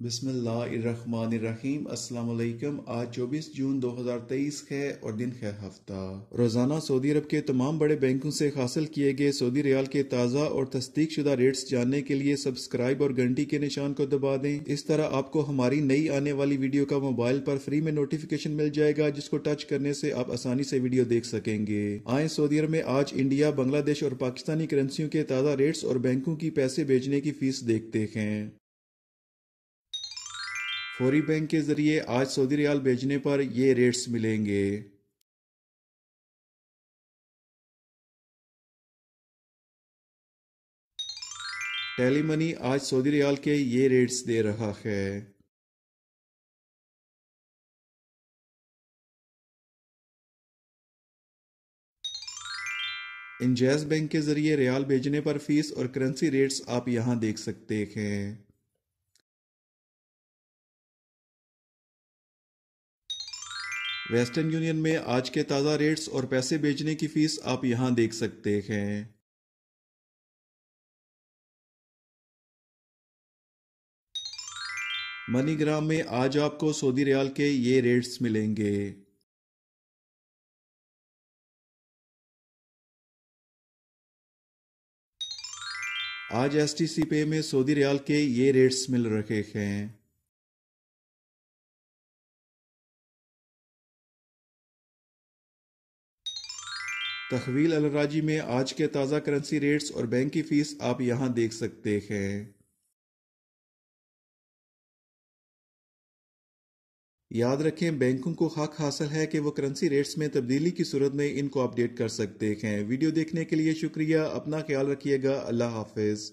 बिस्मिल्लाहिर्रहमानिर्रहीम अस्सलाम वालेकुम आज 24 जून 2023 है और दिन है हफ्ता रोजाना सऊदी अरब के तमाम बड़े बैंकों से हासिल किए गए सऊदी रियाल के ताज़ा और तस्दीक शुदा रेट्स जानने के लिए सब्सक्राइब और घंटी के निशान को दबा दें इस तरह आपको हमारी नई आने वाली वीडियो का मोबाइल पर फ्री में नोटिफिकेशन मिल जाएगा जिसको टच करने से आप आसानी से वीडियो देख सकेंगे आए सऊदी अरब में आज इंडिया बांग्लादेश और पाकिस्तानी करेंसियों के ताज़ा रेट्स और बैंकों की पैसे भेजने की फीस देखते हैं फौरी बैंक के जरिए आज सऊदी रियाल भेजने पर ये रेट्स मिलेंगे टेली मनी आज सऊदी रियाल के ये रेट्स दे रहा है इंजैस बैंक के जरिए रियाल भेजने पर फीस और करेंसी रेट्स आप यहां देख सकते हैं वेस्टर्न यूनियन में आज के ताज़ा रेट्स और पैसे बेचने की फीस आप यहां देख सकते हैं मनीग्राम में आज आपको सऊदी रियाल के ये रेट्स मिलेंगे आज एस टी सी पे में सऊदी रियाल के ये रेट्स मिल रखे हैं तखवील अलराजी में आज के ताज़ा करेंसी रेट्स और बैंक की फीस आप यहाँ देख सकते हैं याद रखें बैंकों को हक हासिल है कि वो करेंसी रेट्स में तब्दीली की सूरत में इनको अपडेट कर सकते हैं वीडियो देखने के लिए शुक्रिया अपना ख्याल रखिएगा अल्लाह हाफिज़